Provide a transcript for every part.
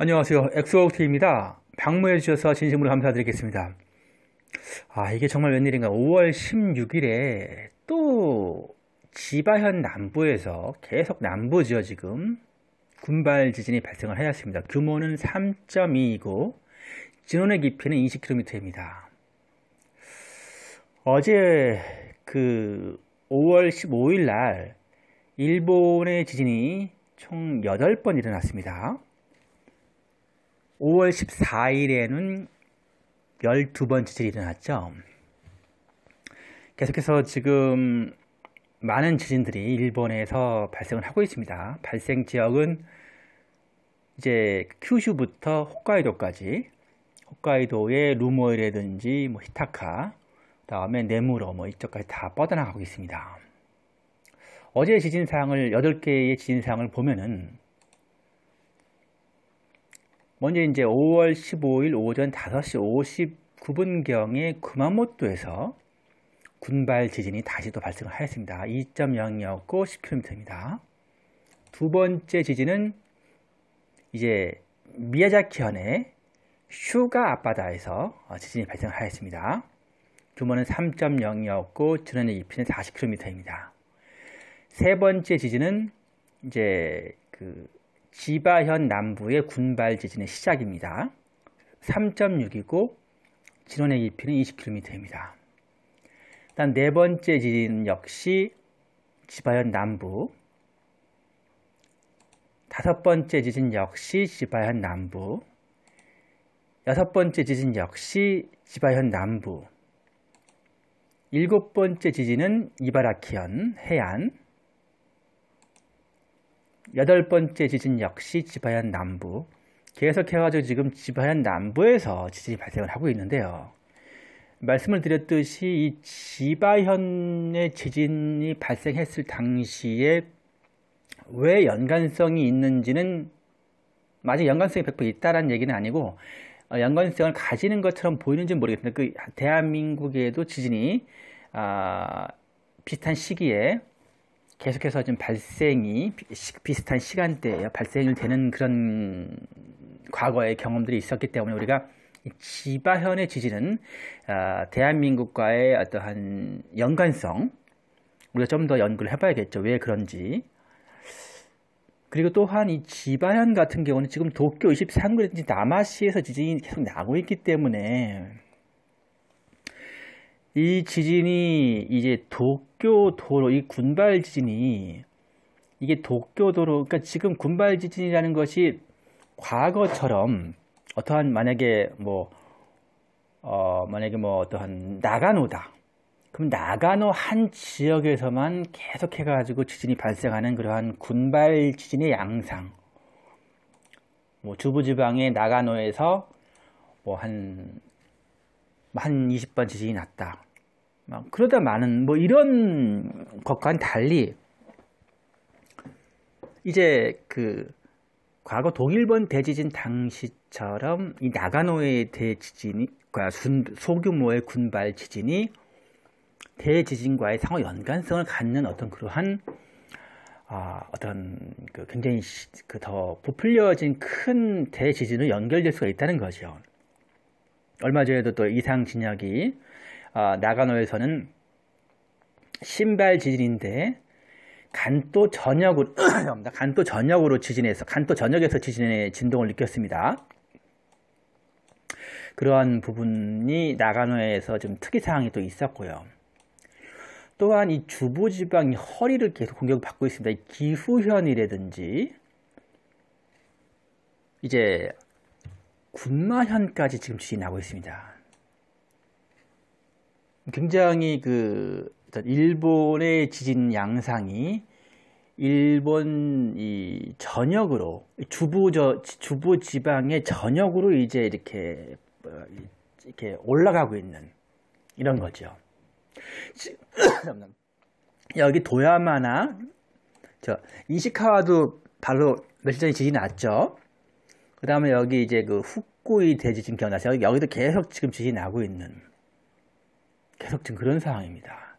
안녕하세요. 엑소옥트입니다. 방문해 주셔서 진심으로 감사드리겠습니다. 아, 이게 정말 웬일인가. 5월 16일에 또 지바현 남부에서 계속 남부지요, 지금. 군발 지진이 발생을 하였습니다. 규모는 3.2이고 진원의 깊이는 20km입니다. 어제 그 5월 15일 날 일본의 지진이 총 8번 일어났습니다. 5월 14일에는 12번 지진이 일어났죠. 계속해서 지금 많은 지진들이 일본에서 발생을 하고 있습니다. 발생 지역은 이제 큐슈부터 홋카이도까지 홋카이도의 루모이라든지 뭐 히타카 다음에 네무로 뭐 이쪽까지 다 뻗어나가고 있습니다. 어제 지진 사항을 8개의 지진 사항을 보면은 먼저 이제 5월 15일 오전 5시 59분경에 구마모토에서 군발 지진이 다시 또 발생을 하였습니다. 2.0이었고 10km입니다. 두 번째 지진은 이제 미야자키현의 슈가 앞바다에서 어, 지진이 발생하였습니다. 규모는 3.0이었고 전원의 입히는 40km입니다. 세 번째 지진은 이제 그 지바현 남부의 군발 지진의 시작입니다. 3.6이고 진원의 깊이는 20km입니다. 일단 네 번째 지진 역시 지바현 남부 다섯 번째 지진 역시 지바현 남부 여섯 번째 지진 역시 지바현 남부 일곱 번째 지진은 이바라키현 해안 여덟 번째 지진 역시 지바현 남부. 계속해가지고 지금 지바현 남부에서 지진이 발생을 하고 있는데요. 말씀을 드렸듯이 이 지바현의 지진이 발생했을 당시에 왜 연관성이 있는지는 마치 연관성이 100% 있다라는 얘기는 아니고 어, 연관성을 가지는 것처럼 보이는지 모르겠습니다. 그 대한민국에도 지진이 아, 비슷한 시기에 계속해서 지금 발생이 비슷한 시간대에 발생이 되는 그런 과거의 경험들이 있었기 때문에 우리가 지바현의 지진은 아, 대한민국과의 어떠한 연관성 우리가 좀 더 연구를 해봐야겠죠. 왜 그런지. 그리고 또한 이 지바현 같은 경우는 지금 도쿄 23구라든지 남아시에서 지진이 계속 나고 있기 때문에 이 지진이 이제 도쿄 도쿄도로 이 군발 지진이 이게 도쿄도로 그러니까 지금 군발 지진이라는 것이 과거처럼 어떠한 만약에 뭐 어, 만약에 뭐 어떠한 나가노다 그럼 나가노 한 지역에서만 계속해 가지고 지진이 발생하는 그러한 군발 지진의 양상 뭐 주부지방의 나가노에서 뭐 한한 20번 지진이 났다 막 그러다 많은 뭐 이런 것과는 달리 이제 그 과거 동일본 대지진 당시처럼 이 나가노의 대지진과 그러니까 소규모의 군발 지진이 대지진과의 상호 연관성을 갖는 어떤 그러한 아, 어떤 그 굉장히 그 더 부풀려진 큰 대지진으로 연결될 수가 있다는 거죠. 얼마 전에도 또 이상 진약이 어, 나가노에서는 신발 지진인데 간도 전역으로 간또 전역으로 지진해서 간또 전역에서 지진의 진동을 느꼈습니다. 그러한 부분이 나가노에서 좀 특이 사항이 또 있었고요. 또한 이주부 지방이 허리를 계속 공격을 받고 있습니다. 기후현이라든지 이제 군마현까지 지금 지진이 나고 있습니다. 굉장히 그 일본의 지진 양상이 일본 이 전역으로 주부 저 주부 지방의 전역으로 이제 이렇게 어, 이렇게 올라가고 있는 이런 거죠. 여기 도야마나 저 이시카와도 바로 며칠 전에 지진이 났죠. 그 다음에 여기 이제 그 후쿠이 대지진 기억나세요? 여기도 계속 지금 지진이 나고 있는. 계속 지금 그런 상황입니다.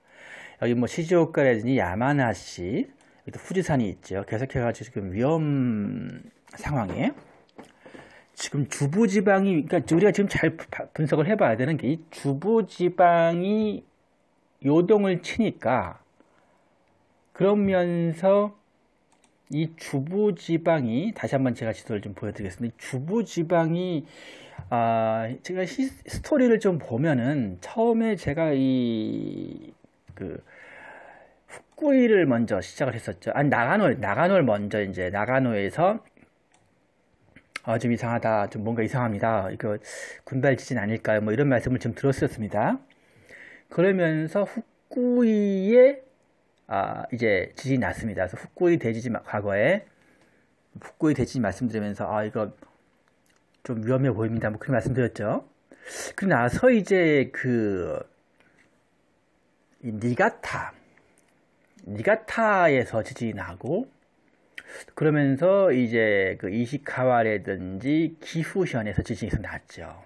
여기 뭐 시즈오카라든지 야마나시, 또 후지산이 있죠. 계속해가지고 지금 위험 상황에 지금 주부지방이 그러니까 우리가 지금 잘 분석을 해봐야 되는 게 이 주부지방이 요동을 치니까 그러면서 이 주부지방이 다시 한번 제가 지도를 좀 보여드리겠습니다. 주부지방이 아, 제가 시, 스토리를 좀 보면은 처음에 제가 이 그 후쿠이를 먼저 시작을 했었죠. 아니 나가노 나가노를 먼저 이제 나가노에서 아, 좀 이상하다. 좀 뭔가 이상합니다. 이거 군발 지진 아닐까요? 뭐 이런 말씀을 좀 들었었습니다. 그러면서 후쿠이에 아, 이제 지진이 났습니다. 그래서 후쿠이 대지진 과거에 후쿠이 대지진 말씀드리면서 아, 이거 좀 위험해 보입니다. 뭐 그렇게 말씀드렸죠. 그 나서 이제 그 니가타 니가타에서 지진이 나고 그러면서 이제 그 이시카와라든지 기후현에서 지진이 났죠.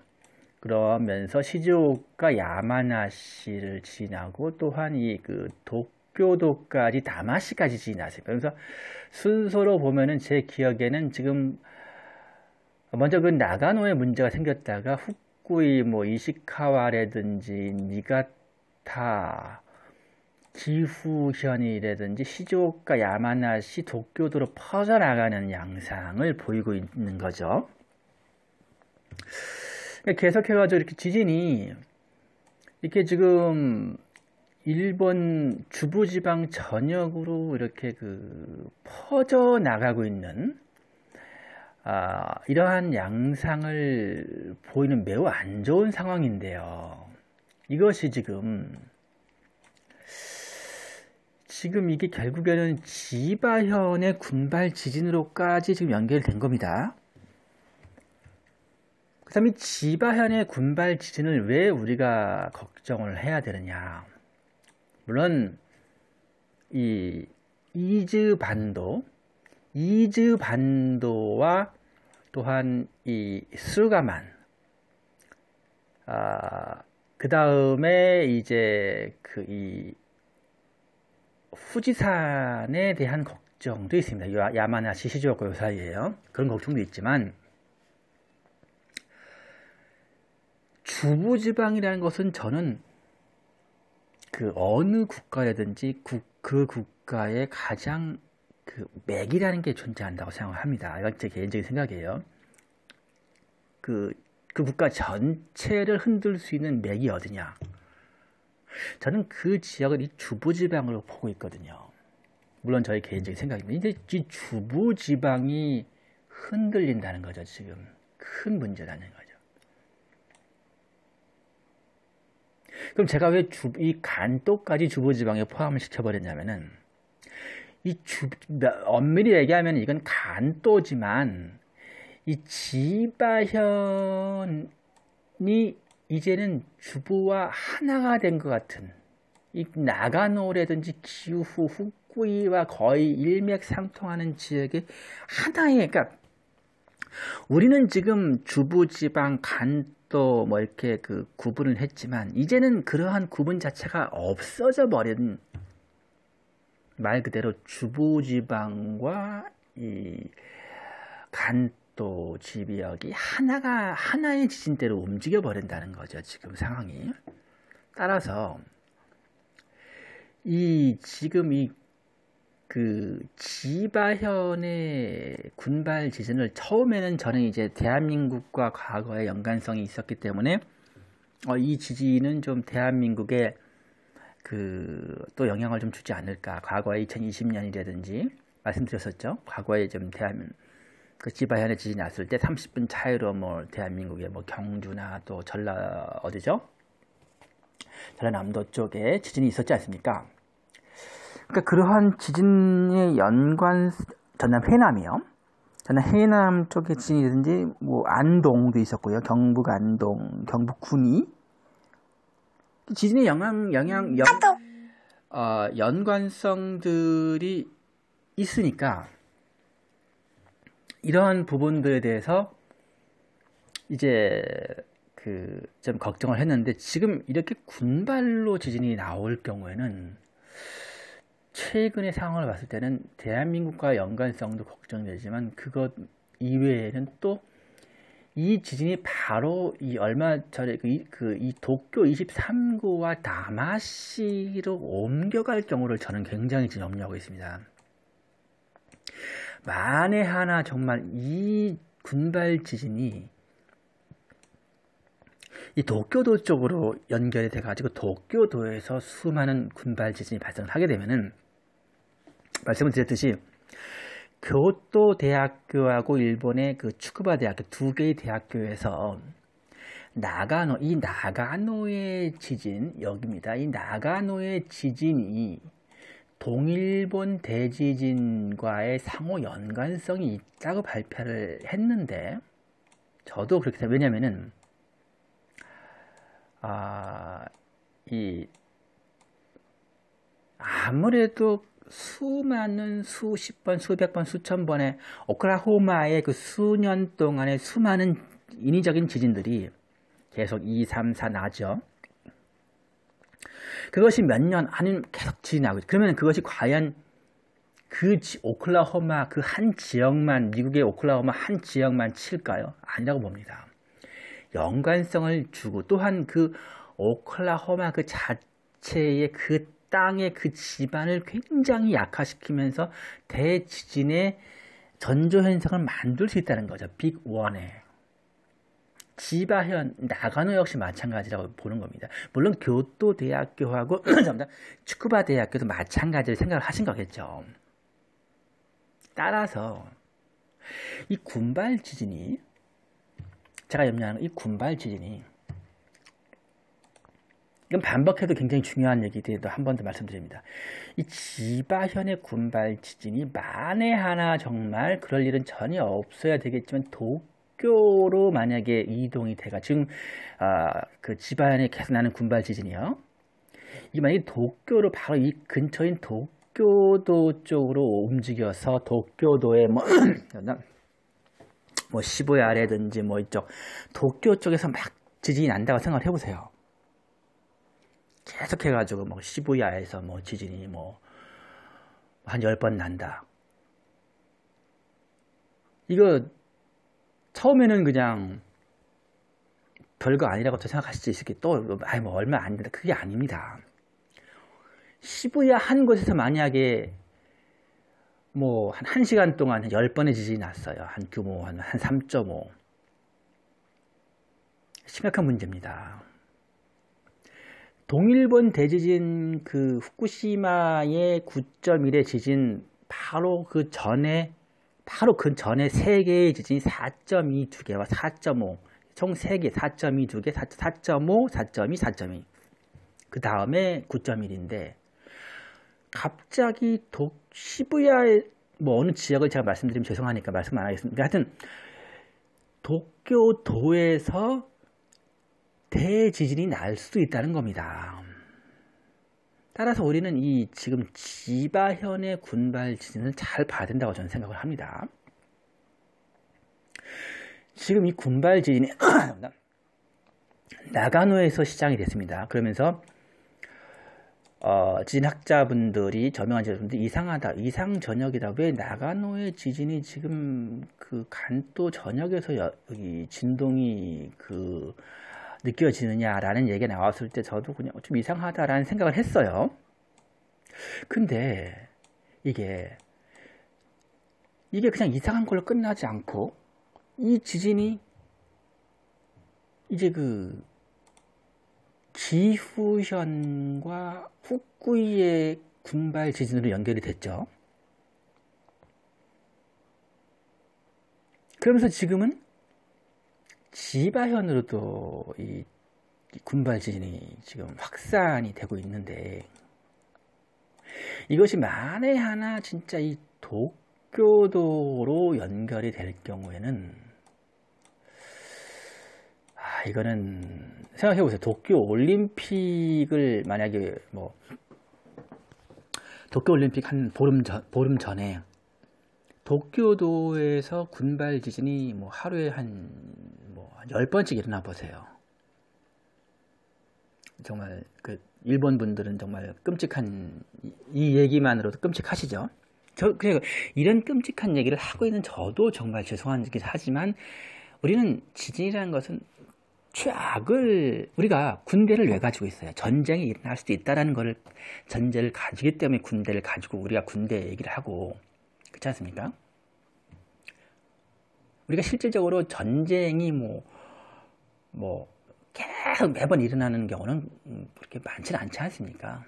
그러면서 시즈오카 야마나시를 지나고 또한 이 그 도쿄도까지 다마시까지 지나세요. 그래서 순서로 보면은 제 기억에는 지금 먼저 그 나가노에 문제가 생겼다가 후쿠이 뭐 이시카와라든지 니가타 기후현이라든지 시조오카 야마나시 도쿄도로 퍼져나가는 양상을 보이고 있는 거죠. 그러니까 계속해가지고 이렇게 지진이 이렇게 지금 일본 주부지방 전역으로 이렇게 그 퍼져나가고 있는 아, 이러한 양상을 보이는 매우 안 좋은 상황인데요. 이것이 지금 지금 이게 결국에는 지바현의 군발 지진으로까지 지금 연결된 겁니다. 그 다음에 지바현의 군발 지진을 왜 우리가 걱정을 해야 되느냐. 물론 이 이즈 반도 이즈 반도와 또한 이 수가만 아, 그 다음에 이제 그 이 후지산에 대한 걱정도 있습니다. 야마나시 시즈오카 요 사이에요. 그런 걱정도 있지만 주부지방이라는 것은 저는 그 어느 국가라든지 국, 그 국가의 가장 그 맥이라는 게 존재한다고 생각합니다. 이건 제 개인적인 생각이에요. 그, 그 국가 전체를 흔들 수 있는 맥이 어디냐? 저는 그 지역을 이 주부지방으로 보고 있거든요. 물론 저의 개인적인 생각입니다. 이제 이 주부지방이 흔들린다는 거죠, 지금. 큰 문제라는 거죠. 그럼 제가 왜 이 간도까지 주부지방에 포함을 시켜버렸냐면은, 이 주, 엄밀히 얘기하면 이건 간도지만 이 지바현이 이제는 주부와 하나가 된 것 같은 이 나가노라든지 기후 후쿠이와 거의 일맥상통하는 지역의 하나의 그러니까 우리는 지금 주부 지방 간도 뭐 이렇게 그 구분을 했지만 이제는 그러한 구분 자체가 없어져 버린 말 그대로 주부지방과이 간도 지비역이 하나가 하나의 지진대로 움직여 버린다는 거죠. 지금 상황이. 따라서 이 지금 이 그 지바현의 군발 지진을 처음에는 저는 이제 대한민국과 과거의 연관성이 있었기 때문에 어, 이 지진은 좀 대한민국의 그또 영향을 좀 주지 않을까. 과거에 2020년이라든지 말씀드렸었죠. 과거에 좀대한그 지바현의 지진이 났을 때 30분 차이로 뭐 대한민국의 뭐 경주나 또 전라 어디죠? 전라남도 쪽에 지진이 있었지 않습니까? 그러니까 그러한 지진의 연관 전남 해남이요. 전남 해남 쪽에 지진이든지 뭐 안동도 있었고요. 경북 안동, 경북 군위 지진의 영향 영향 영, 어, 연관성들이 있으니까 이러한 부분들에 대해서 이제 그좀 걱정을 했는데 지금 이렇게 군발로 지진이 나올 경우에는 최근의 상황을 봤을 때는 대한민국과 연관성도 걱정되지만 그것 이외에는 또이 지진이 바로 이 얼마 전에 그, 그이 그 도쿄 23구와 다마시로 옮겨갈 경우를 저는 굉장히 지금 염려하고 있습니다. 만에 하나 정말 이 군발 지진이 이 도쿄도 쪽으로 연결이 돼가지고 도쿄도에서 수많은 군발 지진이 발생 하게 되면은 말씀을 드렸듯이 교토 대학교하고 일본의 그 축구바 대학교 두 개의 대학교에서 나가노 이 나가노의 지진 여기입니다. 이 나가노의 지진이 동일본 대지진과의 상호 연관성이 있다고 발표를 했는데 저도 그렇게 돼요. 왜냐면은 하 아, 이 아무래도 수많은 수십 번, 수백 번, 수천 번의 오클라호마의 그 수년 동안의 수많은 인위적인 지진들이 계속 2, 3, 4 나죠. 그것이 몇 년 안은 계속 지나고 진 그러면 그것이 과연 그 오클라호마 그 한 지역만 미국의 오클라호마 한 지역만 칠까요? 아니라고 봅니다. 연관성을 주고 또한 그 오클라호마 그 자체의 그 땅의 그 지반을 굉장히 약화시키면서 대지진의 전조 현상을 만들 수 있다는 거죠. 빅원에. 지바현, 나가노 역시 마찬가지라고 보는 겁니다. 물론 교토대학교하고 축구바 대학교도 마찬가지를 생각을 하신 거겠죠. 따라서 이 군발 지진이 제가 염려하는 이 군발 지진이 이건 반박해도 굉장히 중요한 얘기들도 한번 더 말씀드립니다. 이 지바현의 군발 지진이 만에 하나 정말 그럴 일은 전혀 없어야 되겠지만 도쿄로 만약에 이동이 돼가 지금 아, 그 지바현에 계속 나는 군발 지진이요. 이게 만약에 도쿄로 바로 이 근처인 도쿄도 쪽으로 움직여서 도쿄도에뭐뭐 시부야라든지 뭐 이쪽 도쿄 쪽에서 막 지진이 난다고 생각을 해보세요. 계속해가지고 뭐 시부야에서 뭐 지진이 뭐한 열 번 난다. 이거 처음에는 그냥 별거 아니라고 생각하실 수 있을 게또 아니뭐 얼마 안 된다 그게 아닙니다. 시부야 한 곳에서 만약에 뭐 한 1시간 동안 10번의 지진이 났어요. 한 규모 한, 한 3.5. 심각한 문제입니다. 동일본 대지진 그 후쿠시마의 9.1의 지진 바로 그 전에 바로 그 전에 세 개의 지진이 4.2 두 개와 4.5 총 세 개 4.2 두개 4.5, 4.2, 4.2. 그 다음에 9.1인데 갑자기 도 시부야의 뭐 어느 지역을 제가 말씀드리면 죄송하니까 말씀 안 하겠습니다. 하여튼 도쿄 도에서 대지진이 날 수도 있다는 겁니다. 따라서 우리는 이 지금 지바현의 군발 지진을 잘 봐야 된다고 저는 생각을 합니다. 지금 이 군발 지진이 나가노에서 시작이 됐습니다. 그러면서 어, 지진학자분들이 저명한 지진분들이 이상하다, 이상 저녁이다왜 나가노의 지진이 지금 그 간도 저녁에서 여, 진동이 그 느껴지느냐라는 얘기가 나왔을 때 저도 그냥 좀 이상하다라는 생각을 했어요. 근데 이게 이게 그냥 이상한 걸로 끝나지 않고 이 지진이 이제 그 기후현과 후쿠이의 군발 지진으로 연결이 됐죠. 그러면서 지금은 지바현으로도 이 군발 지진이 지금 확산이 되고 있는데 이것이 만에 하나 진짜 이 도쿄도로 연결이 될 경우에는 아 이거는 생각해 보세요. 도쿄 올림픽을 만약에 뭐 도쿄 올림픽 한 보름 전 보름 전에 도쿄도에서 군발 지진이 뭐 하루에 한열 번씩 일어나 보세요. 정말 그 일본 분들은 정말 끔찍한 이 얘기만으로도 끔찍하시죠. 저 그래서 이런 끔찍한 얘기를 하고 있는 저도 정말 죄송한 얘기긴 하지만 우리는 지진이라는 것은 최악을 우리가 군대를 왜 가지고 있어요? 전쟁이 일어날 수도 있다라는 것을 전제를 가지기 때문에 군대를 가지고 우리가 군대 얘기를 하고 그렇지 않습니까? 우리가 실질적으로 전쟁이 뭐뭐 계속 매번 일어나는 경우는 음, 그렇게 많지는 않지 않습니까?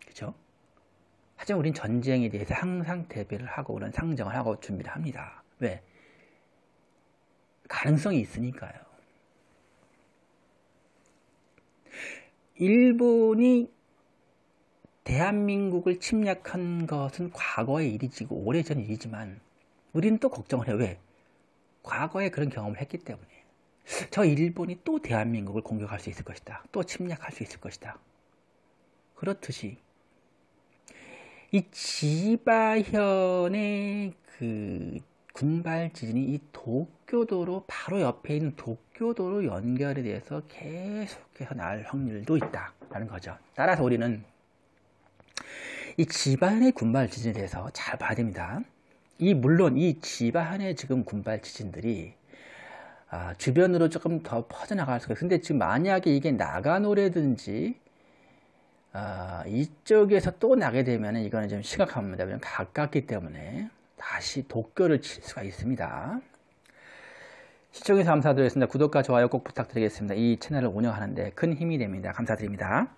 그렇죠? 하지만 우린 전쟁에 대해서 항상 대비를 하고 그런 상정을 하고 준비를 합니다. 왜? 가능성이 있으니까요. 일본이 대한민국을 침략한 것은 과거의 일이지고 오래전 일이지만 우리는 또 걱정을 해요. 왜? 과거에 그런 경험을 했기 때문에. 저 일본이 또 대한민국을 공격할 수 있을 것이다. 또 침략할 수 있을 것이다. 그렇듯이 이 지바현의 그 군발 지진이 이 도쿄도로 바로 옆에 있는 도쿄도로 연결에 대해서 계속해서 날 확률도 있다라는 거죠. 따라서 우리는 이 지바현의 군발 지진에 대해서 잘 봐야 됩니다. 이 물론 이 지바현의 지금 군발 지진들이 아, 주변으로 조금 더 퍼져나갈 수가 있어요. 근데 지금 만약에 이게 나가노래든지 아, 이쪽에서 또 나게 되면 이거는 좀 심각합니다. 왜냐면 가깝기 때문에 다시 도쿄를 칠 수가 있습니다. 시청해서 주셔 감사드리겠습니다. 구독과 좋아요 꼭 부탁드리겠습니다. 이 채널을 운영하는데 큰 힘이 됩니다. 감사드립니다.